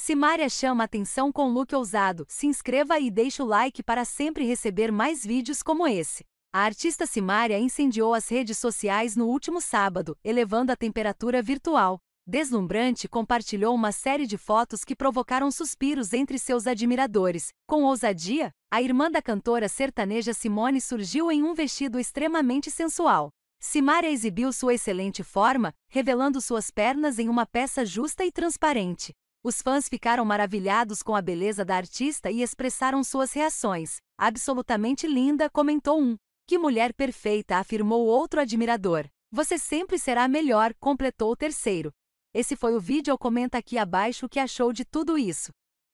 Simária chama atenção com look ousado. Se inscreva e deixe o like para sempre receber mais vídeos como esse. A artista Simária incendiou as redes sociais no último sábado, elevando a temperatura virtual. Deslumbrante compartilhou uma série de fotos que provocaram suspiros entre seus admiradores. Com ousadia, a irmã da cantora sertaneja Simone surgiu em um vestido extremamente sensual. Simária exibiu sua excelente forma, revelando suas pernas em uma peça justa e transparente. Os fãs ficaram maravilhados com a beleza da artista e expressaram suas reações. Absolutamente linda, comentou um. Que mulher perfeita, afirmou outro admirador. Você sempre será melhor, completou o terceiro. Esse foi o vídeo, comenta aqui abaixo o que achou de tudo isso.